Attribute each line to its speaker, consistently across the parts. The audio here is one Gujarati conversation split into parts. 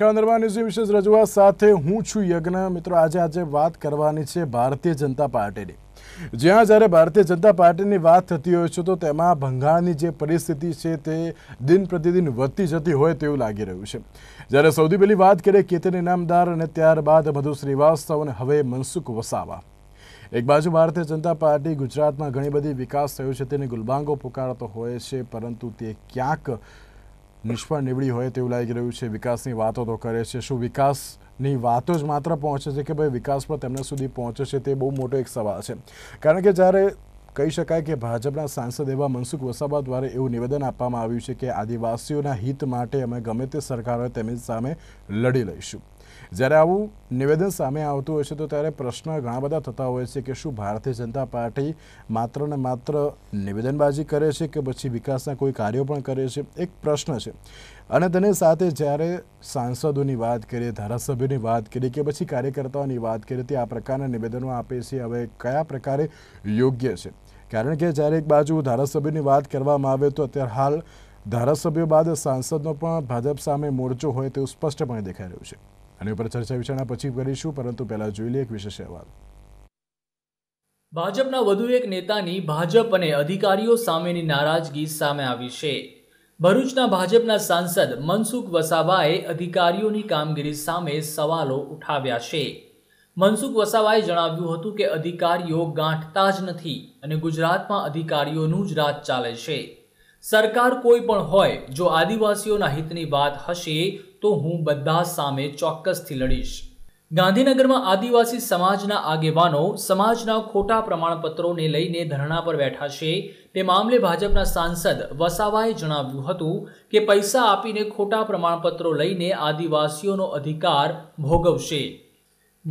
Speaker 1: નમસ્કાર નિર્માણ ન્યૂઝની વિશેષ રજૂઆત સાથે હું છું યજ્ઞ મિત્રો આજે આજે વાત કરવાની છે ભારતીય જનતા પાર્ટીની જ્યાં જ્યારે ભારતીય જનતા પાર્ટીની વાત થતી હોય છે તો તેમાં ભંગાણની જે પરિસ્થિતિ છે તે દિન પ્રતિદિન વધતી જતી હોય તેવું લાગી રહ્યું છે જ્યારે સૌથી પહેલી વાત કરીએ કેતન ઇનામદાર અને ત્યારબાદ મધુ શ્રીવાસ્તવ અને હવે મનસુખ વસાવા એક બાજુ ભારતીય જનતા પાર્ટી ગુજરાતમાં ઘણી બધી વિકાસ થયો છે તેને ગુલબાંગો પુકારતો હોય છે પરંતુ તે ક્યાંક નિષ્ફળ નીવડી હોય તેવું લાગી રહ્યું છે વિકાસની વાતો તો કરે છે શું વિકાસની વાતો જ માત્ર પહોંચે છે કે ભાઈ વિકાસ પર તેમના સુધી પહોંચે છે તે બહુ મોટો એક સવાલ છે કારણ કે જ્યારે કહી શકાય કે ભાજપના સાંસદ એવા મનસુખ વસાવા દ્વારા એવું નિવેદન આપવામાં આવ્યું છે કે આદિવાસીઓના હિત માટે અમે ગમે તે સરકાર હોય તેમની સામે લડી લઈશું જ્યારે આવું નિવેદન સામે આવતું હોય છે તો ત્યારે પ્રશ્ન ઘણા બધા થતા હોય છે કે શું ભારતીય જનતા પાર્ટી માત્ર ને માત્ર નિવેદનબાજી કરે છે કે પછી વિકાસના કોઈ કાર્યો પણ કરે છે એક પ્રશ્ન છે અને તેની સાથે જ્યારે સાંસદોની વાત કરીએ ધારાસભ્યોની વાત કરીએ કે પછી કાર્યકર્તાઓની વાત કરીએ તે આ પ્રકારના નિવેદનો આપે છે હવે કયા પ્રકારે યોગ્ય છે કારણ કે જ્યારે એક બાજુ ધારાસભ્યોની વાત કરવામાં આવે તો અત્યારે હાલ ધારાસભ્યો બાદ સાંસદનો પણ ભાજપ સામે મોરચો હોય તેવું સ્પષ્ટપણે દેખાઈ રહ્યું છે અને ઉપર ચર્ચા વિચારણા પછી કરીશું પરંતુ પહેલાં જોઈ લઈએ એક વિશેષ અહેવાલ
Speaker 2: ભાજપના વધુ એક નેતાની ભાજપ અને અધિકારીઓ સામેની નારાજગી સામે આવી છે ભરૂચના ભાજપના સાંસદ મનસુખ વસાવાએ અધિકારીઓની કામગીરી સામે સવાલો ઉઠાવ્યા છે મનસુખ વસાવાએ જણાવ્યું હતું કે અધિકારીઓ ગાંઠતા જ નથી અને ગુજરાતમાં અધિકારીઓનું જ રાજ ચાલે છે સરકાર કોઈ પણ હોય જો આદિવાસીઓના હિતની વાત હશે તો હું બધા સામે ચોક્કસથી લડીશ ગાંધીનગરમાં આદિવાસી સમાજના આગેવાનો સમાજના ખોટા પ્રમાણપત્રોને લઈને ધરણા પર બેઠા છે તે મામલે ભાજપના સાંસદ વસાવાએ જણાવ્યું હતું કે પૈસા આપીને ખોટા પ્રમાણપત્રો લઈને આદિવાસીઓનો અધિકાર ભોગવશે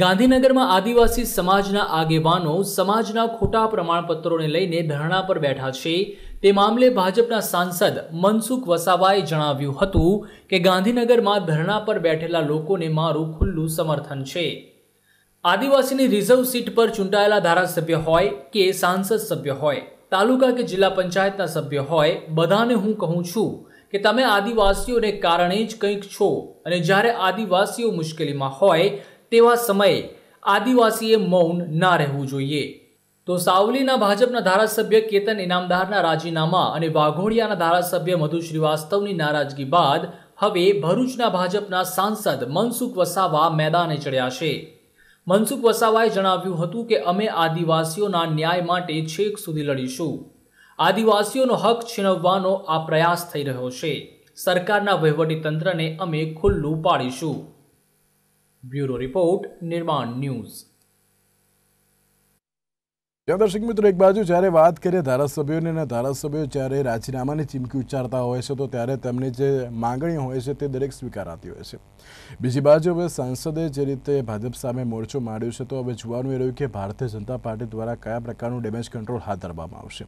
Speaker 2: ગાંધીનગરમાં આદિવાસી સમાજના આગેવાનો સમાજના ખોટા પ્રમાણપત્રોને લઈને ધરણા પર બેઠા છે તે મામલે ભાજપના સાંસદ મનસુખ વસાવાએ જણાવ્યું હતું કે ગાંધીનગરમાં ધરણા પર બેઠેલા લોકોને મારું ખુલ્લું સમર્થન છે આદિવાસીની રિઝર્વ સીટ પર ચૂંટાયેલા ધારાસભ્ય હોય કે સાંસદ સભ્ય હોય તાલુકા કે જિલ્લા પંચાયતના સભ્ય હોય બધાને હું કહું છું કે તમે આદિવાસીઓને કારણે જ કંઈક છો અને જ્યારે આદિવાસીઓ મુશ્કેલીમાં હોય તેવા સમયે આદિવાસીએ મૌન ના રહેવું જોઈએ તો સાવલીના ભાજપના ધારાસભ્ય કેતન ઇનામદારના રાજીનામા અને વાઘોડિયાના ધારાસભ્ય મધુ શ્રીવાસ્તવની નારાજગી બાદ હવે ભરૂચના ભાજપના સાંસદ મનસુખ વસાવા મેદાને ચડ્યા છે મનસુખ વસાવાએ જણાવ્યું હતું કે અમે આદિવાસીઓના ન્યાય માટે છેક સુધી લડીશું આદિવાસીઓનો હક છીનવવાનો આ પ્રયાસ થઈ રહ્યો છે સરકારના વહીવટીતંત્રને અમે ખુલ્લું પાડીશું બ્યુરો રિપોર્ટ નિર્માણ ન્યૂઝ
Speaker 1: દર્શક મિત્રો એક બાજુ જ્યારે વાત કરીએ ધારાસભ્યોની અને ધારાસભ્યો જ્યારે રાજીનામાની ચીમકી ઉચ્ચારતા હોય છે તો ત્યારે તેમની જે માંગણી હોય છે તે દરેક સ્વીકારાતી હોય છે બીજી બાજુ હવે સાંસદે જે રીતે ભાજપ સામે મોરચો માંડ્યો છે તો હવે જોવાનું એ રહ્યું કે ભારતીય જનતા પાર્ટી દ્વારા કયા પ્રકારનું ડેમેજ કંટ્રોલ હાથ ધરવામાં આવશે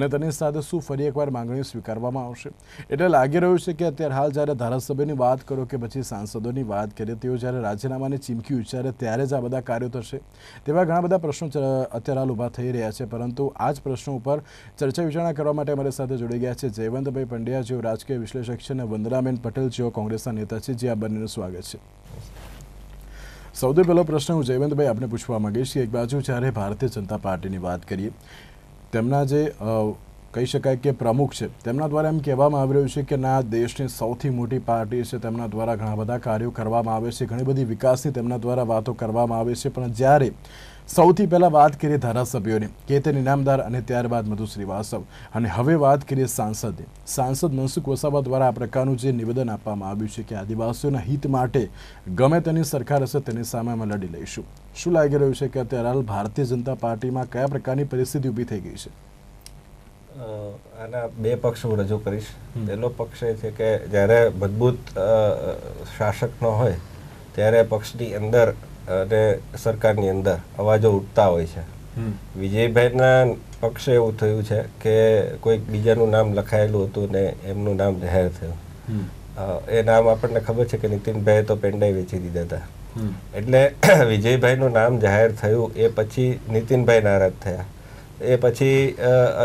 Speaker 1: અને તેની સાથે શું ફરી એકવાર માંગણી સ્વીકારવામાં આવશે એટલે લાગી રહ્યું છે કે અત્યારે હાલ જ્યારે ધારાસભ્યની વાત કરો કે પછી સાંસદોની વાત કરીએ તેઓ જ્યારે રાજીનામાની ચીમકી ઉચ્ચારે ત્યારે જ આ બધા કાર્યો થશે તેવા ઘણા બધા પ્રશ્નો અત્યારે હાલ ઊભા થઈ રહ્યા છે પરંતુ આ જ પ્રશ્નો ઉપર ચર્ચા વિચારણા કરવા માટે અમારી સાથે જોડી ગયા છે જયવંતભાઈ પંડ્યા જેઓ રાજકીય વિશ્લેષક છે અને વંદનાબેન પટેલ જેઓ કોંગ્રેસના નેતા છે જે આ બંનેનું સ્વાગત છે સૌથી પહેલો પ્રશ્ન હું જયવંતભાઈ આપને પૂછવા માગીશ કે એક બાજુ જ્યારે ભારતીય જનતા પાર્ટીની વાત કરીએ તેમના જે કહી શકાય કે પ્રમુખ છે તેમના દ્વારા એમ કહેવામાં આવી રહ્યું છે કે ના દેશની સૌથી મોટી પાર્ટી છે તેમના દ્વારા ઘણા બધા કાર્યો કરવામાં આવે છે ઘણી બધી વિકાસની તેમના દ્વારા વાતો કરવામાં આવે છે પણ જ્યારે સૌથી પહેલાં વાત કરીએ ધારાસભ્યોની કેતન ઇનામદાર અને ત્યારબાદ મધુ શ્રીવાસ્તવ અને હવે વાત કરીએ સાંસદે સાંસદ મનસુખ વસાવા દ્વારા આ પ્રકારનું જે નિવેદન આપવામાં આવ્યું છે કે આદિવાસીઓના હિત માટે ગમે તેની સરકાર હશે તેની સામે અમે લડી લઈશું શું લાગી રહ્યું છે કે અત્યારે હાલ ભારતીય જનતા પાર્ટીમાં કયા પ્રકારની પરિસ્થિતિ ઊભી થઈ ગઈ
Speaker 3: છે આના બે પક્ષ હું રજૂ કરીશ પહેલો પક્ષ એ છે કે જ્યારે મજબૂત શાસક ન હોય ત્યારે પક્ષની અંદર અને સરકારની અંદર અવાજો ઉઠતા હોય છે વિજયભાઈના પક્ષે એવું થયું છે કે કોઈક બીજાનું નામ લખાયેલું હતું ને એમનું નામ જાહેર થયું એ નામ આપણને ખબર છે કે નીતિનભાઈ તો પેંડાઈ વેચી દીધા હતા એટલે વિજયભાઈનું નામ જાહેર થયું એ પછી નીતિનભાઈ નારાજ થયા એ પછી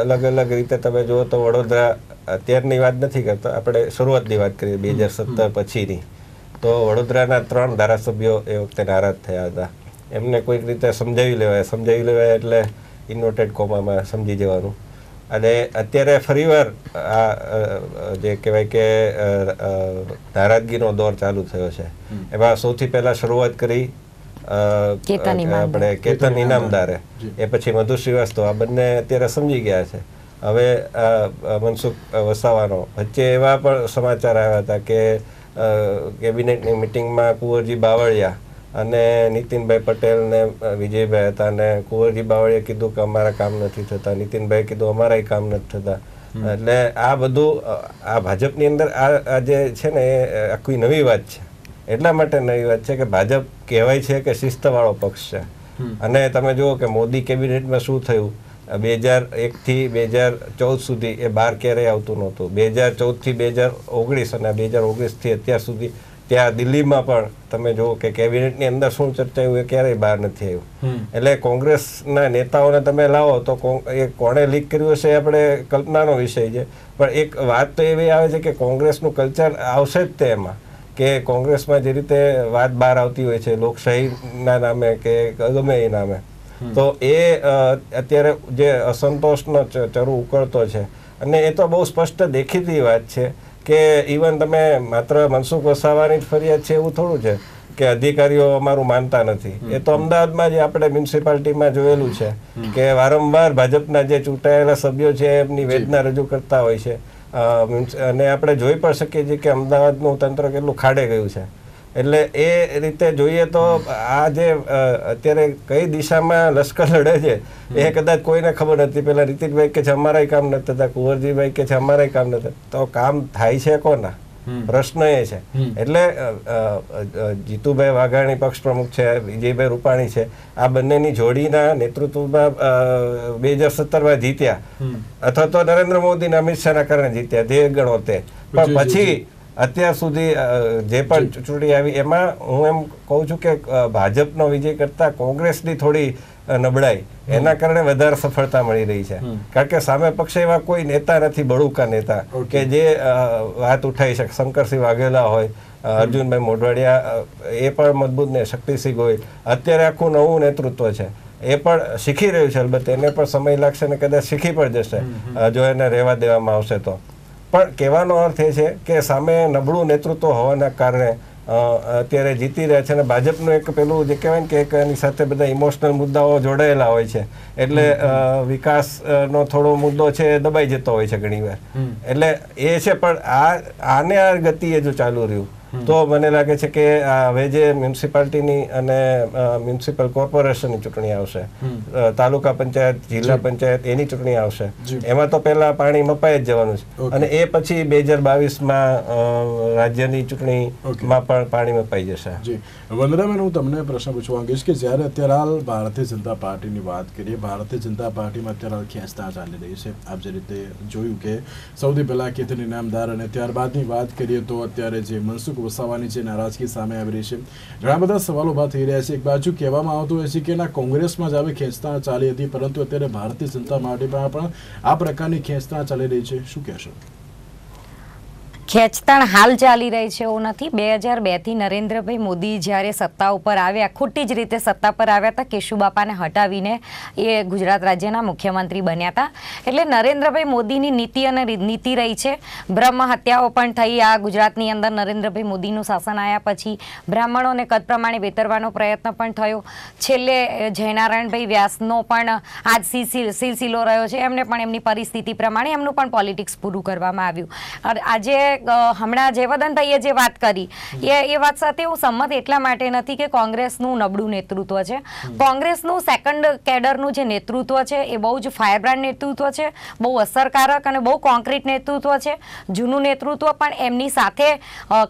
Speaker 3: અલગ અલગ રીતે તમે જુઓ તો વડોદરા અત્યારની વાત નથી કરતા આપણે શરૂઆતની વાત કરીએ બે હજાર સત્તર પછીની તો વડોદરાના ત્રણ ધારાસભ્યો એ વખતે નારાજ થયા હતા એમને કોઈક રીતે સમજાવી લેવાય સમજાવી લેવાય એટલે ઇન્વર્ટેડ કોમામાં સમજી જવાનું અને અત્યારે ફરીવાર આ જે કહેવાય કે નારાજગીનો દોર ચાલુ થયો છે એમાં સૌથી પહેલા શરૂઆત કરી આપણે કેતન ઇનામદારે એ પછી મધુ શ્રીવાસ્તવ આ બંને અત્યારે સમજી ગયા છે હવે મનસુખ વસાવાનો વચ્ચે એવા પણ સમાચાર આવ્યા હતા કે કેબિનેટની મિટિંગમાં કુંવરજી બાવળિયા અને નીતિનભાઈ પટેલ ને વિજયભાઈ હતા અને કુંવરજી બાવળીએ કીધું કે અમારા કામ નથી થતા નીતિનભાઈ કીધું અમારાય કામ નથી થતા એટલે આ બધું આ ભાજપની અંદર આ જે છે ને એ આખી નવી વાત છે એટલા માટે નવી વાત છે કે ભાજપ કહેવાય છે કે શિસ્તવાળો પક્ષ છે અને તમે જુઓ કે મોદી કેબિનેટમાં શું થયું બે હજાર એકથી બે હજાર ચૌદ સુધી એ બહાર ક્યારેય આવતું નહોતું બે હજાર ચૌદથી બે હજાર ઓગણીસ અને બે હજાર ઓગણીસથી અત્યાર સુધી ત્યાં દિલ્હીમાં પણ તમે જુઓ કે કેબિનેટની અંદર શું ચર્ચાયું એ ક્યારેય બહાર નથી આવ્યું એટલે કોંગ્રેસના નેતાઓને તમે લાવો તો એ કોણે લીક કર્યું હશે આપણે કલ્પનાનો વિષય છે પણ એક વાત તો એવી આવે છે કે કોંગ્રેસનું કલ્ચર આવશે જ તે એમાં કે કોંગ્રેસમાં જે રીતે વાત બહાર આવતી હોય છે લોકશાહીના નામે કે ગમે એ નામે તો એ અત્યારે જે અસંતોષનો ચરુ ઉકળતો છે અને એ તો બહુ સ્પષ્ટ દેખીતી વાત છે કે ઇવન તમે માત્ર મનસુખ વસાવાની જ ફરિયાદ છે એવું થોડું છે કે અધિકારીઓ અમારું માનતા નથી એ તો અમદાવાદમાં જે આપણે મ્યુનિસિપાલિટીમાં જોયેલું છે કે વારંવાર ભાજપના જે ચૂંટાયેલા સભ્યો છે એમની વેદના રજૂ કરતા હોય છે અને આપણે જોઈ પણ શકીએ છીએ કે અમદાવાદનું તંત્ર કેટલું ખાડે ગયું છે એટલે એ રીતે જોઈએ તો આ જે અત્યારે કઈ દિશામાં લશ્કર લડે છે એ કદાચ કોઈને ખબર નથી પેલા રિતિકભાઈ કે છે અમારા કામ નથી થતા કુંવરજીભાઈ કે છે અમારા કામ નથી તો કામ થાય છે કોના પ્રશ્ન એ છે એટલે જીતુભાઈ વાઘાણી પક્ષ પ્રમુખ છે વિજયભાઈ રૂપાણી છે આ બંનેની જોડીના નેતૃત્વમાં બે હજાર સત્તરમાં જીત્યા અથવા તો નરેન્દ્ર મોદીના અમિત શાહના કારણે જીત્યા તે ગણો તે પણ પછી અત્યાર સુધી જે પણ ચૂંટણી આવી એમાં હું એમ કહું છું કે ભાજપનો વિજય કરતાં કોંગ્રેસની થોડી નબળાઈ એના કારણે વધારે સફળતા મળી રહી છે કારણ કે સામે પક્ષે એવા કોઈ નેતા નથી બળુકા નેતા કે જે વાત ઉઠાઈ શકે શંકરસિંહ વાઘેલા હોય અર્જુનભાઈ મોઢવાડિયા એ પણ મજબૂત ને શક્તિસિંહ ગોયલ અત્યારે આખું નવું નેતૃત્વ છે એ પણ શીખી રહ્યું છે અલબત્ત એને પણ સમય લાગશે ને કદાચ શીખી પણ જશે જો એને રહેવા દેવામાં આવશે તો પણ કહેવાનો અર્થ એ છે કે સામે નબળું નેતૃત્વ હોવાના કારણે અત્યારે જીતી રહ્યા છે અને ભાજપનું એક પેલું જે કહેવાય ને કે એક એની સાથે બધા ઇમોશનલ મુદ્દાઓ જોડાયેલા હોય છે એટલે વિકાસનો થોડો મુદ્દો છે એ દબાઈ જતો હોય છે ઘણીવાર એટલે એ છે પણ આ આને આ ગતિએ જો ચાલુ રહ્યું તો મને લાગે છે કે હવે જે મ્યુનિસિપાલિટીની અને મ્યુનિસિપલ કોર્પોરેશનની ચૂંટણી આવશે તાલુકા પંચાયત જિલ્લા પંચાયત એની ચૂંટણી આવશે એમાં તો પહેલા પાણી મપાઈ જ જવાનું છે અને એ પછી બે હજાર બાવીસમાં રાજ્યની ચૂંટણીમાં પણ પાણી મપાઈ જશે વંદનાબેન હું તમને પ્રશ્ન પૂછવા
Speaker 1: માંગીશ કે જ્યારે અત્યારે હાલ ભારતીય જનતા પાર્ટીની વાત કરીએ ભારતીય જનતા પાર્ટીમાં અત્યારે હાલ ખેંચતા ચાલી રહી છે આપ જે રીતે જોયું કે સૌથી પહેલાં કેતન ઇનામદાર અને ત્યારબાદની વાત કરીએ તો અત્યારે જે મનસુખ કોસાવાની જે નારાજગી સામે આવી રહી છે ઘણા બધા સવાલો ઊભા થઈ રહ્યા છે એક બાજુ કહેવામાં આવતું હોય છે કે ના કોંગ્રેસમાં જ આવે ખેંચતા ચાલી હતી પરંતુ અત્યારે ભારતીય જનતા પાર્ટીમાં પણ આ પ્રકારની ખેંચતા ચાલી રહી છે શું કહેશો
Speaker 4: ખેંચતાણ હાલ ચાલી રહી છે એવું નથી બે હજાર બેથી નરેન્દ્રભાઈ મોદી જ્યારે સત્તા ઉપર આવ્યા ખોટી જ રીતે સત્તા પર આવ્યા હતા કેશુબાપાને હટાવીને એ ગુજરાત રાજ્યના મુખ્યમંત્રી બન્યા હતા એટલે નરેન્દ્રભાઈ મોદીની નીતિ અને નીતિ રહી છે બ્રહ્મ હત્યાઓ પણ થઈ આ ગુજરાતની અંદર નરેન્દ્રભાઈ મોદીનું શાસન આવ્યા પછી બ્રાહ્મણોને કદ પ્રમાણે વેતરવાનો પ્રયત્ન પણ થયો છેલ્લે જયનારાયણભાઈ વ્યાસનો પણ આજ સિલસિલો રહ્યો છે એમને પણ એમની પરિસ્થિતિ પ્રમાણે એમનું પણ પોલિટિક્સ પૂરું કરવામાં આવ્યું આજે હમણાં જયવર્ધનભાઈએ જે વાત કરી એ એ વાત સાથે હું સંમત એટલા માટે નથી કે કોંગ્રેસનું નબળું નેતૃત્વ છે કોંગ્રેસનું સેકન્ડ કેડરનું જે નેતૃત્વ છે એ બહુ જ ફાયરબ્રાન્ડ નેતૃત્વ છે બહુ અસરકારક અને બહુ કોન્ક્રીટ નેતૃત્વ છે જૂનું નેતૃત્વ પણ એમની સાથે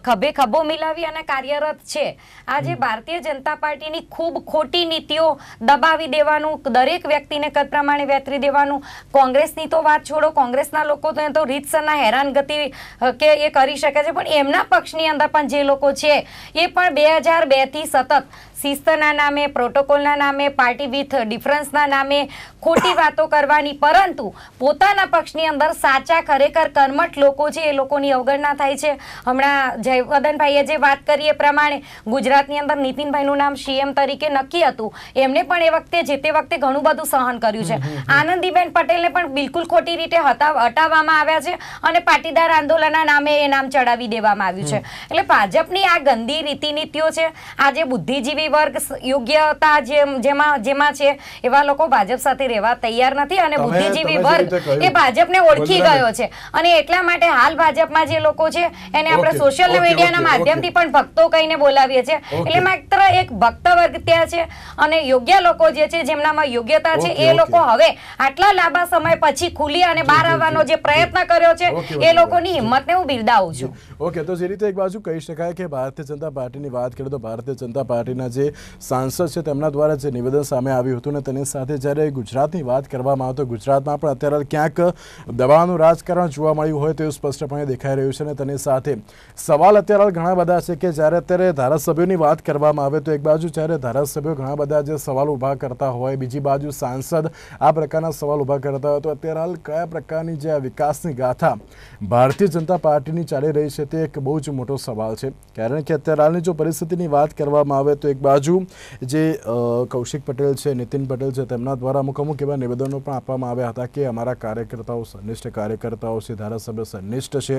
Speaker 4: ખભે ખભો મિલાવી અને કાર્યરત છે આજે ભારતીય જનતા પાર્ટીની ખૂબ ખોટી નીતિઓ દબાવી દેવાનું દરેક વ્યક્તિને કદ પ્રમાણે વેતરી દેવાનું કોંગ્રેસની તો વાત છોડો કોંગ્રેસના લોકો તો રીતસરના હેરાનગતિ કે એ કરી શકે છે પણ એમના પક્ષની અંદર પણ જે લોકો છે એ પણ બે હજાર બેથી સતત શિસ્તના નામે પ્રોટોકોલના નામે પાર્ટી વિથ ડિફરન્સના નામે ખોટી વાતો કરવાની પરંતુ પોતાના પક્ષની અંદર સાચા ખરેખર કર્મઠ લોકો છે એ લોકોની અવગણના થાય છે હમણાં જયવર્ધનભાઈએ જે વાત કરી એ પ્રમાણે ગુજરાતની અંદર નીતિનભાઈનું નામ સીએમ તરીકે નક્કી હતું એમને પણ એ વખતે જે તે વખતે ઘણું બધું સહન કર્યું છે આનંદીબેન પટેલને પણ બિલકુલ ખોટી રીતે હટાવવામાં આવ્યા છે અને પાટીદાર આંદોલનના નામે એ નામ ચડાવી દેવામાં આવ્યું છે એટલે ભાજપની આ ગંદી રીતિનીતિઓ છે આ જે બુદ્ધિજીવી વર્ગ યોગ્યતા જેમાં જેમાં છે એવા લોકો ભાજપ સાથે રહેવા તૈયાર નથી અને બુદ્ધિજીવી વર્ગ એ ભાજપને ઓળખી ગયો છે અને એટલા માટે હાલ ભાજપમાં જે લોકો છે એને આપણે સોશિયલ મીડિયાના માધ્યમથી પણ ભક્તો કહીને બોલાવીએ છીએ એટલે માત્ર એક ભક્ત વર્ગ ત્યાં છે અને યોગ્ય લોકો જે છે જેમનામાં યોગ્યતા છે એ લોકો હવે આટલા લાંબા સમય પછી ખુલી અને બહાર આવવાનો જે પ્રયત્ન કર્યો છે એ લોકોની હિંમતને હું બિરદાવું છું ઓકે
Speaker 1: તો જે રીતે એક બાજુ કહી શકાય કે ભારતીય જનતા પાર્ટીની વાત કરીએ તો ભારતીય જનતા પાર્ટીના જે સાંસદ છે તેમના દ્વારા જે નિવેદન સામે આવ્યું હતું ને તેની સાથે જ્યારે ગુજરાતની વાત કરવામાં આવે તો ગુજરાતમાં પણ અત્યારે ક્યાંક દબાણનું રાજકારણ જોવા મળ્યું હોય તેવું સ્પષ્ટપણે દેખાઈ રહ્યું છે અને તેની સાથે સવાલ અત્યારે ઘણા બધા છે કે જ્યારે અત્યારે ધારાસભ્યોની વાત કરવામાં આવે તો એક બાજુ જ્યારે ધારાસભ્યો ઘણા બધા જે સવાલ ઊભા કરતા હોય બીજી બાજુ સાંસદ આ પ્રકારના સવાલ ઊભા કરતા હોય તો અત્યારે હાલ કયા પ્રકારની જે આ વિકાસની ગાથા ભારતીય જનતા પાર્ટી પાર્ટીની ચાલી રહી છે તે એક બહુ જ મોટો સવાલ છે કારણ કે અત્યારે હાલની જો પરિસ્થિતિની વાત કરવામાં આવે તો એક બાજુ જે કૌશિક પટેલ છે નીતિન પટેલ છે તેમના દ્વારા અમુક અમુક એવા નિવેદનો પણ આપવામાં આવ્યા હતા કે અમારા કાર્યકર્તાઓ સંનિષ્ઠ કાર્યકર્તાઓ છે ધારાસભ્ય સંનિષ્ઠ છે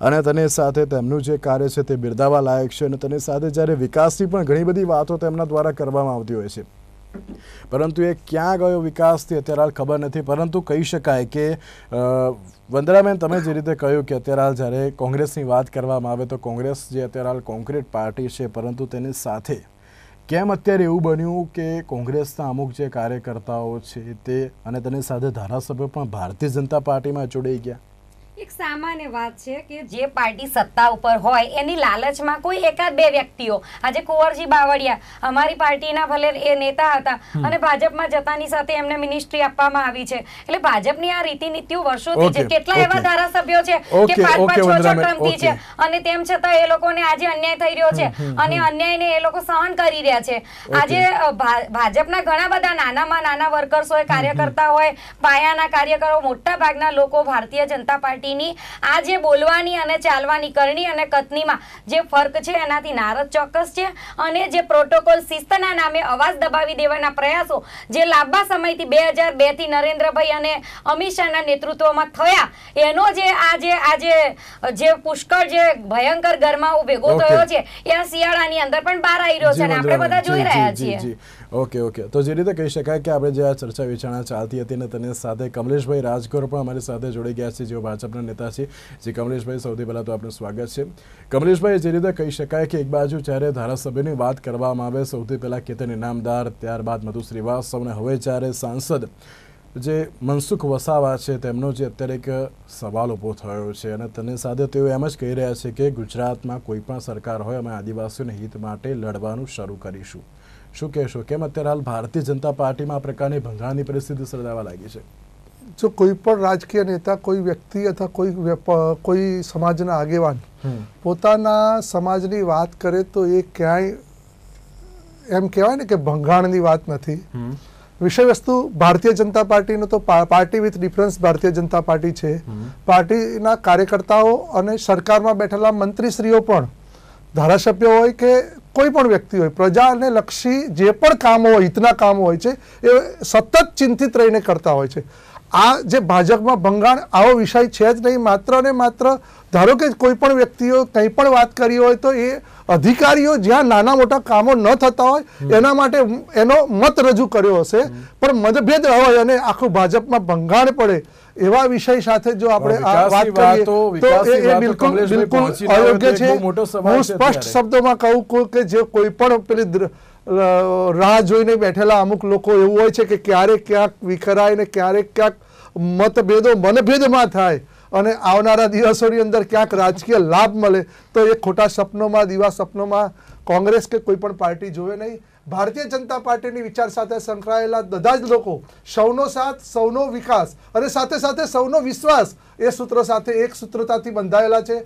Speaker 1: અને તેની સાથે તેમનું જે કાર્ય છે તે બિરદાવા લાયક છે અને તેની સાથે જ્યારે વિકાસની પણ ઘણી બધી વાતો તેમના દ્વારા કરવામાં આવતી હોય છે પરંતુ એ ક્યાં ગયો વિકાસથી અત્યારે હાલ ખબર નથી પરંતુ કહી શકાય કે વંદરાબેન તમે જે રીતે કહ્યું કે અત્યારે હાલ જ્યારે કોંગ્રેસની વાત કરવામાં આવે તો કોંગ્રેસ જે અત્યારે હાલ કોન્ક્રીટ પાર્ટી છે પરંતુ તેની સાથે કેમ અત્યારે એવું બન્યું કે કોંગ્રેસના અમુક જે કાર્યકર્તાઓ છે તે અને તેની સાથે ધારાસભ્યો પણ ભારતીય જનતા પાર્ટીમાં જોડાઈ ગયા
Speaker 4: એક સામાન્ય વાત છે કે જે પાર્ટી સત્તા ઉપર હોય એની લાલચમાં કોઈ એકાદ બે વ્યક્તિઓ આજે કુંવરજી બાવળિયા અમારી પાર્ટીના ભલે એ નેતા હતા અને ભાજપમાં જતાની સાથે એમને મિનિસ્ટ્રી આપવામાં આવી છે એટલે ભાજપની આ રીતિ નીતિઓ વર્ષોથી છે કેટલા એવા ધારાસભ્યો છે કે પાંચ પાંચ છ ક્રમથી છે અને તેમ છતાં એ લોકોને આજે અન્યાય થઈ રહ્યો છે અને અન્યાયને એ લોકો સહન કરી રહ્યા છે આજે ભાજપના ઘણા બધા નાનામાં નાના વર્કર્સ હોય કાર્યકર્તા હોય પાયાના કાર્યકરો મોટા ભાગના લોકો ભારતીય જનતા પાર્ટી પતિની આ જે બોલવાની અને ચાલવાની કરણી અને કથનીમાં જે ફરક છે એનાથી નારદ ચોક્કસ છે અને જે પ્રોટોકોલ શિસ્તના નામે અવાજ દબાવી દેવાના પ્રયાસો જે લાંબા સમયથી બે હજાર બેથી નરેન્દ્રભાઈ અને અમિત શાહના નેતૃત્વમાં થયા એનો જે આ જે આજે જે પુષ્કળ જે ભયંકર ગરમાવો ભેગો થયો છે એ શિયાળાની અંદર પણ બહાર આવી રહ્યો છે અને આપણે બધા જોઈ રહ્યા છીએ
Speaker 1: ઓકે ઓકે તો જે રીતે કહી શકાય કે આપણે જે આ ચર્ચા વિચારણા ચાલતી હતી અને તેની સાથે કમલેશભાઈ રાજગોર પણ અમારી સાથે જોડાઈ ગયા છે જેઓ ભાજપના નેતા છે જે કમલેશભાઈ સૌથી પહેલાં તો આપણું સ્વાગત છે કમલેશભાઈ જે રીતે કહી શકાય કે એક બાજુ જ્યારે ધારાસભ્યની વાત કરવામાં આવે સૌથી પહેલાં કેતન ઇનામદાર ત્યારબાદ મધુ શ્રીવાસ્તવ અને હવે જ્યારે સાંસદ જે મનસુખ વસાવા છે તેમનો જે અત્યારે એક સવાલ ઊભો થયો છે અને તેને સાથે તેઓ એમ જ કહી રહ્યા છે કે ગુજરાતમાં કોઈ પણ સરકાર હોય અમે આદિવાસીઓના હિત માટે લડવાનું શરૂ કરીશું શું કહેશો કેમ અત્યારે હાલ ભારતીય જનતા પાર્ટીમાં આ પ્રકારની ભંગાણની પરિસ્થિતિ સર્જાવા લાગી છે
Speaker 5: જો કોઈ પણ રાજકીય નેતા કોઈ વ્યક્તિ અથવા કોઈ કોઈ સમાજના આગેવાન પોતાના સમાજની વાત કરે તો એ ક્યાંય એમ કહેવાય ને કે ભંગાણની વાત નથી વિષય વસ્તુ ભારતીય જનતા પાર્ટીનો તો પાર્ટી વિથ ડિફરન્સ ભારતીય જનતા પાર્ટી છે પાર્ટીના કાર્યકર્તાઓ અને સરકારમાં બેઠેલા મંત્રીશ્રીઓ પણ ધારાસભ્ય હોય કે કોઈ પણ વ્યક્તિ હોય પ્રજાને લક્ષી જે પણ કામો હોય હિતના કામો હોય છે એ સતત ચિંતિત રહીને કરતા હોય છે આ જે ભાજપમાં ભંગાણ આવો વિષય છે જ નહીં માત્ર ને માત્ર ધારો કે કોઈ પણ વ્યક્તિઓ કંઈ પણ વાત કરી હોય તો એ અધિકારીઓ જ્યાં નાના મોટા કામો ન થતા હોય એના માટે એનો મત રજૂ કર્યો હશે પણ મતભેદ હોય અને આખું ભાજપમાં ભંગાણ પડે એવા વિષય સાથે જો આપણે વાત કરીએ તો એ બિલકુલ બિલકુલ અયોગ્ય છે હું સ્પષ્ટ શબ્દોમાં કહું કે જે કોઈ પણ પેલી રાહ જોઈને બેઠેલા અમુક લોકો એવું હોય છે કે ક્યારેક ક્યાંક વિખરાય ને ક્યારેક ક્યાંક મતભેદો મનભેદમાં થાય અને આવનારા દિવસોની અંદર ક્યાંક રાજકીય લાભ મળે તો એ ખોટા સપનોમાં દીવા સપનોમાં કોંગ્રેસ કે કોઈ પણ પાર્ટી જોવે નહીં ભારતીય જનતા પાર્ટીની વિચાર સાથે સંકળાયેલા બધા જ લોકો સૌનો સાથ સૌનો વિકાસ અને સાથે સાથે સૌનો વિશ્વાસ એ સૂત્ર સાથે એક સૂત્રતાથી બંધાયેલા છે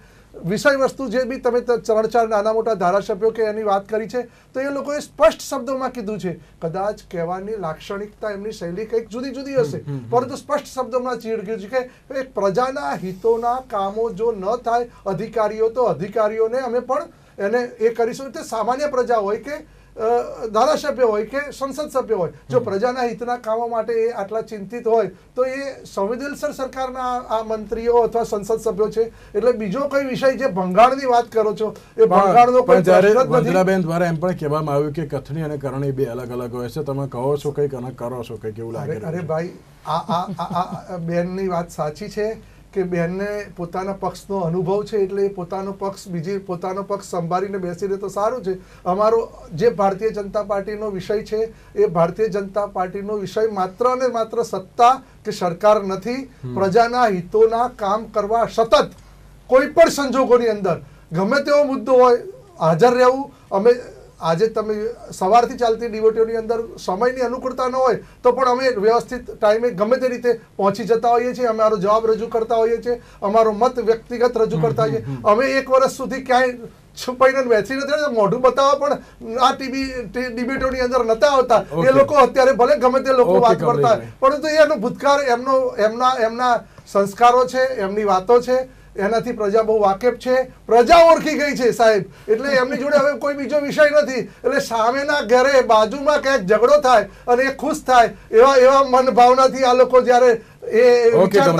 Speaker 5: વિષય વસ્તુ જે બી તમે ત્રણ ચાર નાના મોટા ધારાસભ્યો કે એની વાત કરી છે તો એ લોકોએ સ્પષ્ટ શબ્દોમાં કીધું છે કદાચ કહેવાની લાક્ષણિકતા એમની શૈલી કંઈક જુદી જુદી હશે પરંતુ સ્પષ્ટ શબ્દોમાં ચીડગ્યું છે કે એક પ્રજાના હિતોના કામો જો ન થાય અધિકારીઓ તો અધિકારીઓને અમે પણ એને એ કરીશું એટલે સામાન્ય પ્રજા હોય કે ધારાસભ્ય હોય કે સંસદ સભ્ય હોય જો પ્રજાના હિતના કામો માટે એ આટલા ચિંતિત હોય તો એ સંવેદનશીલ સરકારના આ મંત્રીઓ અથવા સંસદ સભ્યો છે એટલે બીજો કોઈ વિષય જે ભંગાળની વાત કરો છો એ ભંગાળનો કોઈ દ્વારા
Speaker 1: એમ પણ કહેવામાં આવ્યું કે કથની અને કરણી બે અલગ અલગ હોય છે તમે કહો છો કંઈક અને કરો છો કંઈક એવું લાગે અરે
Speaker 5: ભાઈ આ આ બેનની વાત સાચી છે કે બહેનને પોતાના પક્ષનો અનુભવ છે એટલે પોતાનો પક્ષ બીજી પોતાનો પક્ષ સંભાળીને બેસી રહે તો સારું છે અમારો જે ભારતીય જનતા પાર્ટીનો વિષય છે એ ભારતીય જનતા પાર્ટીનો વિષય માત્ર અને માત્ર સત્તા કે સરકાર નથી પ્રજાના હિતોના કામ કરવા સતત કોઈ પણ સંજોગોની અંદર ગમે તેવો મુદ્દો હોય હાજર રહેવું અમે આજે તમે સવારથી ચાલતી ડિબેટોની અંદર સમયની અનુકૂળતા ન હોય તો પણ અમે વ્યવસ્થિત ટાઈમે ગમે તે રીતે પહોંચી જતા હોઈએ છીએ અમારો જવાબ રજૂ કરતા હોઈએ છીએ અમારો મત વ્યક્તિગત રજૂ કરતા હોઈએ અમે એક વર્ષ સુધી ક્યાંય છુપાઈને બેસી નથી મોઢું બતાવવા પણ આ ટીવી ડિબેટોની અંદર નતા આવતા એ લોકો અત્યારે ભલે ગમે તે લોકો વાત કરતા પરંતુ એનો ભૂતકાળ એમનો એમના એમના સંસ્કારો છે એમની વાતો છે એનાથી પ્રજા બહુ વાકેફ છે પ્રજા ઓળખી ગઈ છે સાહેબ એટલે એમની જોડે હવે કોઈ બીજો વિષય નથી એટલે સામેના ઘરે બાજુમાં ક્યાંક ઝઘડો થાય અને એ ખુશ થાય એવા એવા મન ભાવનાથી આ લોકો જ્યારે ખોટી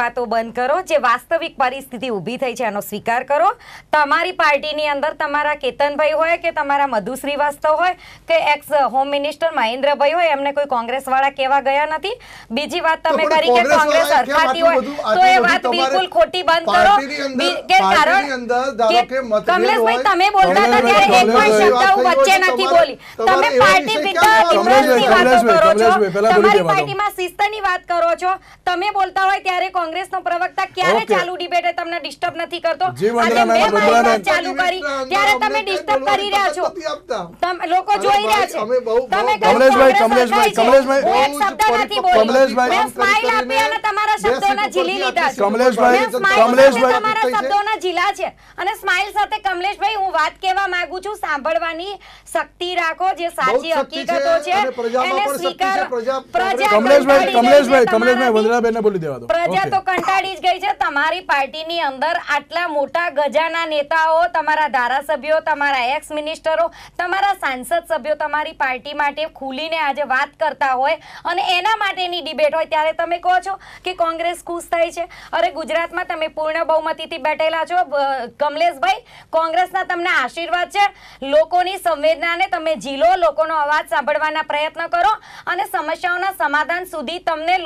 Speaker 4: વાતો બંધ કરો જે વાસ્તવિક પરિસ્થિતિ ઊભી થઈ છે એનો સ્વીકાર કરો તમારી પાર્ટીની અંદર તમારા કેતનભાઈ હોય કે તમારા મધુ શ્રીવાસ્તવ હોય કે એક્સ હોમ મિનિસ્ટર મહેન્દ્રભાઈ હોય એમને કોઈ કોંગ્રેસ વાળા કેવા ગયા નથી બીજી વાત તમે કરી કે કોંગ્રેસ અર્થાતી હોય તો એ વાત બિલકુલ ખોટી બંધ કરો કે કારણ કમલેશભાઈ તમે બોલતા હતા ત્યારે એક પણ શબ્દ હું વચ્ચે નથી બોલી તમે પાર્ટી ડિફરન્સની વાતો કરો છો તમારી પાર્ટીમાં શિસ્તની વાત કરો છો તમે બોલતા હોય ત્યારે કોંગ્રેસનો પ્રવક્તા ક્યારે ચાલુ ડિબેટ તમને ડિસ્ટર્બ નથી કરતો આજે મેં મારી વાત ચાલુ કરી ત્યારે તમે ડિસ્ટર્બ કરી રહ્યા છો તમે લોકો જોઈ રહ્યા છે તમે કમલેશભાઈ કમલેશભાઈ કમલેશભાઈ એક શબ્દ નથી બોલી કમલેશભાઈ મેં સ્માઈલ આપી અને તમારા શબ્દોના ઝીલી લીધા કમલેશભાઈ કમલેશભાઈ તમારા શબ્દોના ઢીલા છે અને સ્માઇલ સાથે કમલેશભાઈ હું વાત કહેવા માંગુ છું સાંભળવાની શક્તિ રાખો જે સાચી હકીકતો છે એને સ્વીકાર પ્રજા કમલેશભાઈ કમલેશભાઈ કમલેશભાઈ
Speaker 1: વંદનાબેનને બોલી દેવા દો પ્રજા તો
Speaker 4: કંટાળી જ ગઈ છે તમારી પાર્ટીની અંદર આટલા મોટા ગજાના નેતાઓ તમારા ધારાસભ્યો તમારા એક્સ મિનિસ્ટરો તમારા સાંસદ સભ્યો તમારી પાર્ટી માટે ખુલીને આજે વાત કરતા હોય અને એના માટેની ડિબેટ હોય ત્યારે તમે કહો છો કે કોંગ્રેસ ખુશ થાય છે અરે ગુજરાતમાં તમે પૂર્ણ બહુમતીથી બેઠેલા છો છો કમલેશભાઈ કોંગ્રેસના તમને આશીર્વાદ છે લોકોની સંવેદનાને તમે ઝીલો લોકોનો અવાજ સાંભળવાના પ્રયત્ન કરો અને સમસ્યાઓના સમાધાન સુધી તમને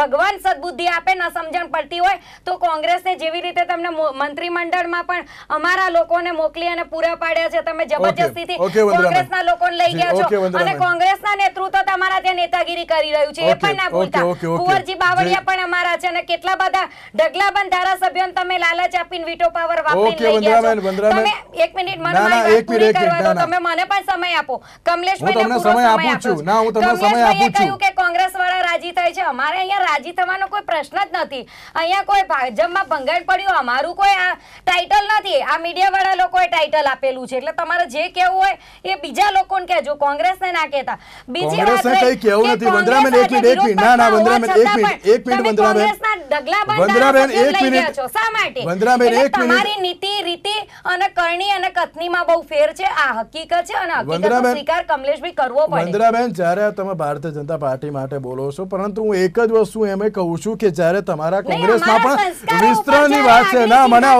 Speaker 4: ભગવાન સદબુદ્ધિ આપે ન સમજણ પડતી હોય તો કોંગ્રેસને જેવી રીતે તમને મંત્રીમંડળમાં પણ અમારા લોકોને મોકલી અને પૂરા પાડ્યા છે તમે જબરજસ્તીથી કોંગ્રેસના લોકોને લઈ ગયા છો અને કોંગ્રેસના નેતૃત્વ તમારા ત્યાં નેતાગીરી કરી રહ્યું છે એ પણ ના ભૂલતા કુંવરજી બાવળિયા પણ અમારા છે અને કેટલા બધા ઢગલાબંધ ધારાસભ્યોને તમે લાલચ આપીને વીટો પાવર વાપરી લઈ ગયા છો તમે એક મિનિટ મને મારી વાત કરવા દો તમે મને પણ સમય આપો કમલેશભાઈને પૂરો સમય આપું છું ના હું તમને સમય આપું છું કે કોંગ્રેસ વાળા રાજી થાય છે અમારે અહીંયા રાજી થવાનો કોઈ પ્રશ્ન જ નથી અહીંયા કોઈ ભાજપમાં ભંગાણ પડ્યું અમારું કોઈ આ ટાઇટલ નથી આ મીડિયા વાળા લોકોએ ટાઇટલ આપેલું છે એટલે તમારે જે કેવું હોય એ બીજા લોકોને કહેજો કોંગ્રેસને ના કહેતા બીજી વાત કઈ કેવું નથી વંદરાબેન એક મિનિટ એક મિનિટ ના ના વંદરાબેન એક મિનિટ એક મિનિટ વંદરાબેન વંદરાબેન એક મિનિટ વંદરાબેન એક તમારી નીતિ રીતિ અને કરણી અને કથનીમાં બહુ ફેર છે આ હકીકત છે અને હકીકતનો સ્વીકાર કમલેશભાઈ કરવો પડે વંદરાબેન
Speaker 1: જ્યારે તમે ભારતીય જનતા પાર્ટી માટે બોલો છો પરંતુ હું એક જ વસ્તુ એમ કહું છું કે જ્યારે તમારા કોંગ્રેસમાં પણ વિસ્તરણની વાત છે ના મને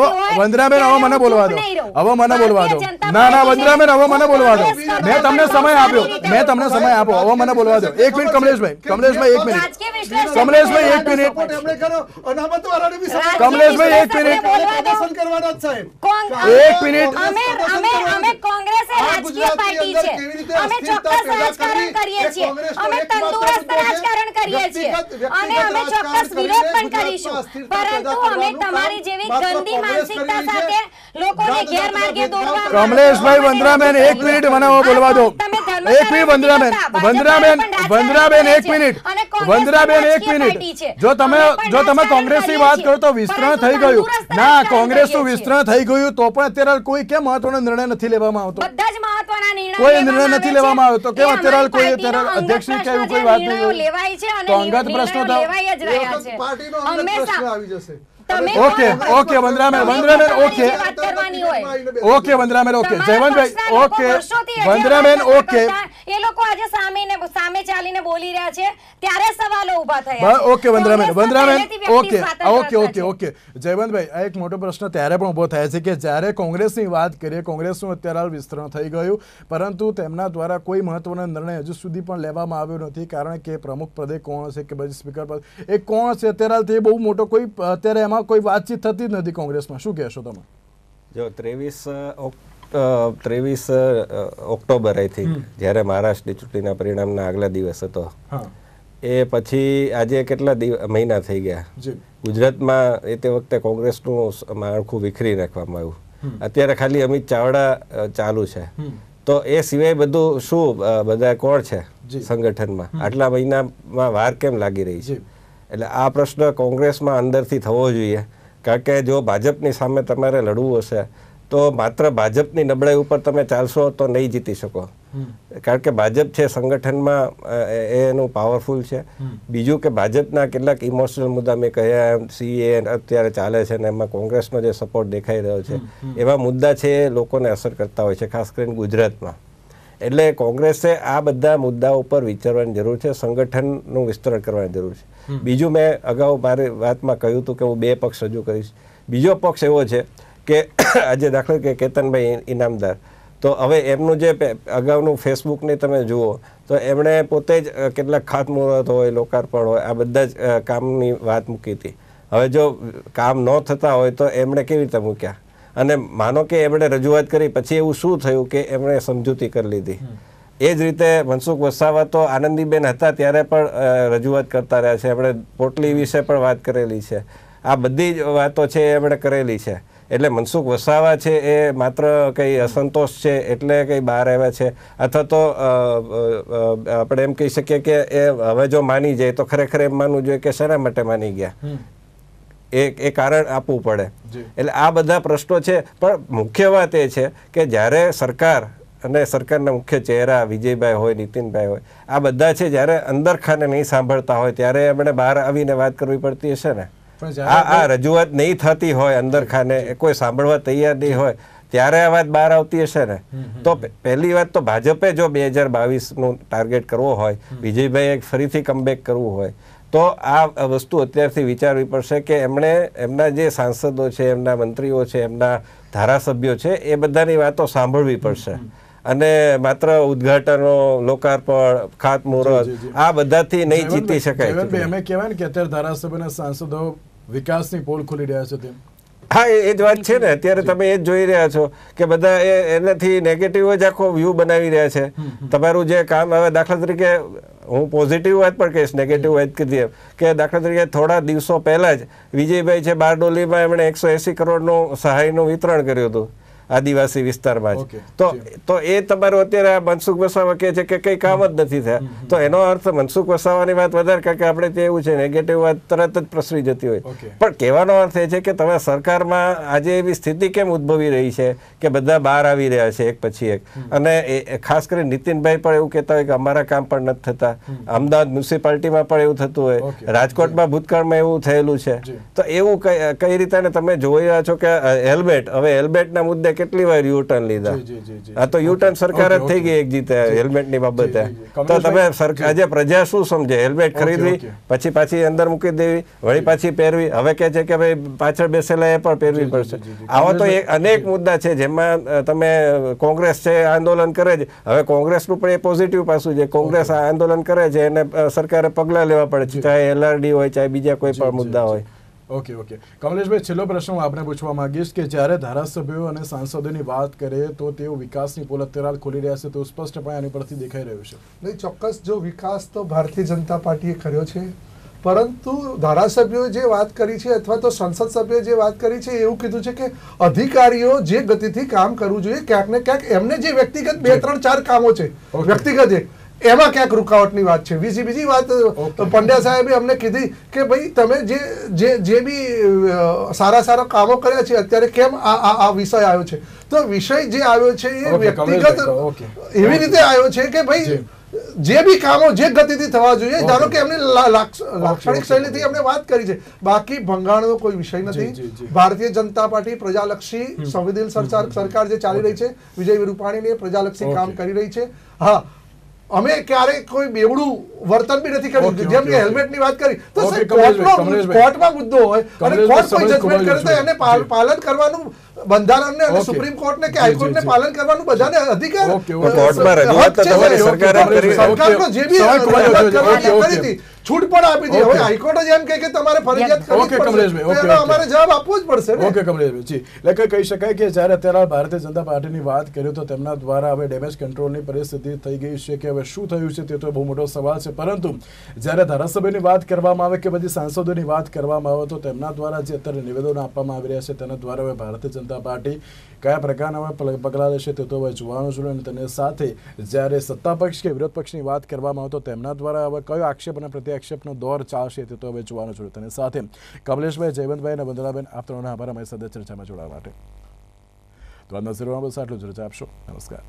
Speaker 1: વંદરાબેન હવે મને બોલવા દો હવે મને બોલવા દો ના ના વંદરાબેન હવે મને બોલવા દો મેં તમને સમય આપ્યો મેં તમને સમય આપો હવે મને બોલવા દો એક મિનિટ કમલેશભાઈ કમલેશભાઈ એક મિનિટ
Speaker 5: કમલેશભાઈ એક મિનિટ કમલેશભાઈ એક મિનિટ એક મિનિટ અમે અમે અમે કોંગ્રેસ એ રાજકીય પાર્ટી છે અમે ચોક્કસ
Speaker 4: રાજકારણ કરીએ છીએ અમે તંદુરસ્ત રાજકારણ કરીએ છીએ અને અમે ચોક્કસ વિરોધ પણ કરીશું પરંતુ અમે તમારી જેવી ગંદી માનસિકતા સાથે લોકોને ગેરમાર્ગે દોરવા કમલેશભાઈ વંદરામેન એક મિનિટ મને
Speaker 1: બોલવા દો એક મિનિટ વંદરાબેન વંદરાબેન વંદરાબેન એક મિનિટ વંદરાબેન એક મિનિટ જો તમે જો તમે કોંગ્રેસની વાત કરો તો વિસ્તરણ થઈ ગયું ના નું વિસ્તરણ થઈ ગયું તો પણ પણ અત્યારે કોઈ કેમ મહત્વનો નિર્ણય નથી લેવામાં આવતો
Speaker 4: કોઈ નિર્ણય નથી લેવામાં આવ્યો તો કેમ
Speaker 1: અત્યારે કોઈ અત્યારે અધ્યક્ષ ની કોઈ વાત નહીં લેવાય છે અંગત પ્રશ્નો લેવાય
Speaker 4: જ
Speaker 5: રહ્યા આવી જશે ઓકે ઓકે વંદરામેર વંદરામેર
Speaker 4: ઓકે ઓકે વંદરામેર ઓકે જયવંતભાઈ ઓકે વંદરામેર ઓકે એ લોકો આજે સામે સામે ચાલીને બોલી રહ્યા છે ત્યારે સવાલો ઊભા થયા ઓકે વંદરામેર વંદરામેર ઓકે ઓકે ઓકે
Speaker 1: ઓકે જયવંતભાઈ આ એક મોટો પ્રશ્ન ત્યારે પણ ઊભો થાય છે કે જ્યારે કોંગ્રેસની વાત કરીએ કોંગ્રેસનું અત્યારે હાલ વિસ્તરણ થઈ ગયું પરંતુ તેમના દ્વારા કોઈ મહત્વનો નિર્ણય હજુ સુધી પણ લેવામાં આવ્યો નથી કારણ કે પ્રમુખ પદે કોણ છે કે પછી સ્પીકર પદ એ કોણ છે અત્યારે હાલ તે બહુ મોટો કોઈ અત્યારે એમાં દિશામાં કોઈ વાતચીત થતી જ નથી કોંગ્રેસમાં શું કહેશો તમે
Speaker 3: જો ત્રેવીસ ત્રેવીસ ઓક્ટોબર આઈ થિંક જ્યારે મહારાષ્ટ્રની ચૂંટણીના પરિણામના આગલા દિવસ હતો એ પછી આજે કેટલા મહિના થઈ ગયા ગુજરાતમાં એ તે વખતે કોંગ્રેસનું માળખું વિખરી નાખવામાં આવ્યું અત્યારે ખાલી અમિત ચાવડા ચાલુ છે તો એ સિવાય બધું શું બધા કોણ છે સંગઠનમાં આટલા મહિનામાં વાર કેમ લાગી રહી છે એટલે આ પ્રશ્ન કોંગ્રેસમાં અંદરથી થવો જોઈએ કારણ કે જો ભાજપની સામે તમારે લડવું હશે તો માત્ર ભાજપની નબળાઈ ઉપર તમે ચાલશો તો નહીં જીતી શકો કારણ કે ભાજપ છે સંગઠનમાં એ એનું પાવરફુલ છે બીજું કે ભાજપના કેટલાક ઇમોશનલ મુદ્દા મેં કહ્યા એમ સીએ અત્યારે ચાલે છે ને એમાં કોંગ્રેસનો જે સપોર્ટ દેખાઈ રહ્યો છે એવા મુદ્દા છે એ લોકોને અસર કરતા હોય છે ખાસ કરીને ગુજરાતમાં એટલે કોંગ્રેસે આ બધા મુદ્દા ઉપર વિચારવાની જરૂર છે સંગઠનનું વિસ્તરણ કરવાની જરૂર છે બીજું મેં અગાઉ મારી વાતમાં કહ્યું હતું કે હું બે પક્ષ રજૂ કરીશ બીજો પક્ષ એવો છે કે આજે દાખલો કે કેતનભાઈ ઇનામદાર તો હવે એમનું જે અગાઉનું ફેસબુકને તમે જુઓ તો એમણે પોતે જ કેટલાક ખાતમુહૂર્ત હોય લોકાર્પણ હોય આ બધા જ કામની વાત મૂકી હતી હવે જો કામ ન થતા હોય તો એમણે કેવી રીતે મૂક્યા અને માનો કે એમણે રજૂઆત કરી પછી એવું શું થયું કે એમણે સમજૂતી કરી લીધી એ જ રીતે મનસુખ વસાવા તો આનંદીબેન હતા ત્યારે પણ રજૂઆત કરતા રહ્યા છે એમણે પોટલી વિશે પણ વાત કરેલી છે આ બધી જ વાતો છે એ એમણે કરેલી છે એટલે મનસુખ વસાવા છે એ માત્ર કંઈ અસંતોષ છે એટલે કંઈ બહાર આવ્યા છે અથવા તો આપણે એમ કહી શકીએ કે એ હવે જો માની જાય તો ખરેખર એમ માનવું જોઈએ કે શેના માટે માની ગયા એ એ કારણ આપવું પડે એટલે આ બધા પ્રશ્નો છે પણ મુખ્ય વાત એ છે કે જ્યારે સરકાર અને સરકારના મુખ્ય ચહેરા વિજયભાઈ હોય નીતિનભાઈ હોય આ બધા છે જ્યારે ખાને નહીં સાંભળતા હોય ત્યારે એમણે બહાર આવીને વાત કરવી પડતી હશે ને આ આ રજૂઆત નહીં થતી હોય અંદર અંદરખાને કોઈ સાંભળવા તૈયાર નહીં હોય ત્યારે આ વાત બહાર આવતી હશે ને તો પહેલી વાત તો ભાજપે જો બે હજાર બાવીસનું ટાર્ગેટ કરવો હોય વિજયભાઈએ ફરીથી કમબેક કરવું હોય તો આ વસ્તુ અત્યારથી વિચારવી પડશે કે એમણે એમના જે સાંસદો છે એમના મંત્રીઓ છે એમના ધારાસભ્યો છે એ બધાની વાતો સાંભળવી પડશે અને માત્ર ઉદઘાટનો લોકાર્પણ ખાતમુહૂર્ત આ બધાથી નહીં જીતી શકાય
Speaker 1: અમે કહેવાય ને કે અત્યારે ધારાસભ્યના સાંસદો વિકાસની પોલ ખોલી રહ્યા છે તેમ
Speaker 3: હા એ જ વાત છે ને અત્યારે તમે એ જ જોઈ રહ્યા છો કે બધા એ એનાથી નેગેટિવ જ આખો વ્યૂ બનાવી રહ્યા છે તમારું જે કામ હવે દાખલા તરીકે હું પોઝિટિવ વાત પણ કહીશ નેગેટિવ વાત કીધી એમ કે દાખલા તરીકે થોડા દિવસો પહેલાં જ વિજયભાઈ છે બારડોલીમાં એમણે એકસો એંસી કરોડનું સહાયનું વિતરણ કર્યું હતું આદિવાસી વિસ્તારમાં જ તો તો એ તમારું અત્યારે આ મનસુખ વસાવા કહે છે કે કંઈ કામ જ નથી થયા તો એનો અર્થ મનસુખ વસાવાની વાત વધારે કારણ કે આપણે તે એવું છે નેગેટિવ વાત તરત જ પ્રસરી જતી હોય પણ કહેવાનો અર્થ એ છે કે તમે સરકારમાં આજે એવી સ્થિતિ કેમ ઉદ્ભવી રહી છે કે બધા બહાર આવી રહ્યા છે એક પછી એક અને ખાસ કરી નીતિનભાઈ પણ એવું કહેતા હોય કે અમારા કામ પણ નથી થતા અમદાવાદ મ્યુનિસિપાલિટીમાં પણ એવું થતું હોય રાજકોટમાં ભૂતકાળમાં એવું થયેલું છે તો એવું કઈ કઈ રીતે તમે જોઈ રહ્યા છો કે હેલ્મેટ હવે હેલ્મેટના મુદ્દે કે કેટલી વાર યુટર્ન લીધા આ તો યુટર્ન સરકાર જ થઈ ગઈ એક જીતે હેલ્મેટની બાબતે તો તમે આજે પ્રજા શું સમજે હેલ્મેટ ખરીદવી પછી પાછી અંદર મૂકી દેવી વળી પાછી પહેરવી હવે કહે છે કે ભાઈ પાછળ બેસેલા એ પણ પહેરવી પડશે આવા તો અનેક મુદ્દા છે જેમાં તમે કોંગ્રેસ છે આંદોલન કરે છે હવે કોંગ્રેસનું પણ એ પોઝિટિવ પાસું છે કોંગ્રેસ આંદોલન કરે છે એને સરકારે પગલાં લેવા પડે છે ચાહે એલઆરડી હોય ચાહે બીજા કોઈ પણ મુદ્દા હોય
Speaker 1: ઓકે ઓકે કમલેશભાઈ છેલ્લો પ્રશ્ન હું આપને પૂછવા માંગીશ કે જ્યારે ધારાસભ્યો અને સાંસદોની વાત કરે તો તેઓ વિકાસની પોલ અત્યારે ખોલી રહ્યા છે તો સ્પષ્ટપણે આની પરથી દેખાઈ રહ્યું છે
Speaker 5: નહીં ચોક્કસ જો વિકાસ તો ભારતીય જનતા પાર્ટીએ કર્યો છે પરંતુ ધારાસભ્યોએ જે વાત કરી છે અથવા તો સંસદ સભ્યોએ જે વાત કરી છે એવું કીધું છે કે અધિકારીઓ જે ગતિથી કામ કરવું જોઈએ ક્યાંક ને ક્યાંક એમને જે વ્યક્તિગત બે ત્રણ ચાર કામો છે વ્યક્તિગત એક એમાં ક્યાંક રૂકાવટની વાત છે બીજી બીજી વાત પંડ્યા સાહેબે અમને કીધી કે ભાઈ તમે જે જે બી સારા સારા કામો કર્યા છે અત્યારે કેમ આ વિષય આવ્યો છે તો વિષય જે આવ્યો છે એ વ્યક્તિગત એવી રીતે આવ્યો છે કે ભાઈ જે બી કામો જે ગતિથી થવા જોઈએ ધારો કે એમની લાક્ષણિક શૈલીથી એમને વાત કરી છે બાકી ભંગાણનો કોઈ વિષય નથી ભારતીય જનતા પાર્ટી પ્રજાલક્ષી સંવેદનશીલ સરકાર જે ચાલી રહી છે વિજય રૂપાણીને પ્રજાલક્ષી કામ કરી રહી છે હા અમે ક્યારેય કોઈ બેવડું વર્તન બી નથી કર્યું જેમ કે ની વાત કરી તો કોર્ટમાં મુદ્દો હોય અને કોર્ટ જજમેન્ટ કરે તો એને પાલન કરવાનું બંધારણને અને સુપ્રીમ કોર્ટને કે હાઈકોર્ટને પાલન કરવાનું બધાને અધિકાર સરકારનો જે બી હતી છૂટ પણ આપી દી હવે હાઈકોર્ટ જ એમ કહે કે તમારે ફરજિયાત કરવી ઓકે કમલેશભાઈ ઓકે અમારે
Speaker 1: જવાબ આપવો જ પડશે ઓકે કમલેશભાઈ જી એટલે કહી શકાય કે જ્યારે અત્યારે ભારતીય જનતા પાર્ટીની વાત કર્યું તો તેમના દ્વારા હવે ડેમેજ કંટ્રોલની પરિસ્થિતિ થઈ ગઈ છે કે હવે શું થયું છે તે તો બહુ મોટો સવાલ છે પરંતુ જ્યારે ધારાસભ્યની વાત કરવામાં આવે કે બધી સાંસદોની વાત કરવામાં આવે તો તેમના દ્વારા જે અત્યારે નિવેદનો આપવામાં આવી રહ્યા છે તેના દ્વારા હવે ભારતીય જનતા જનતા પાર્ટી કયા પ્રકારના પગલાં લેશે તે તો હવે જોવાનું જોઈએ અને તેને સાથે જ્યારે સત્તા પક્ષ કે વિરોધ પક્ષની વાત કરવામાં આવતો તેમના દ્વારા હવે કયો આક્ષેપ અને પ્રત્યાક્ષેપનો દોર ચાલશે તે તો હવે જોવાનું જોઈએ તેની સાથે કમલેશભાઈ જયવંતભાઈ અને વંદનાબેન આપ ત્રણોને આભાર અમારી સાથે ચર્ચામાં જોડાવા માટે તો આજના શરૂઆત બસ આટલું જ આપશો નમસ્કાર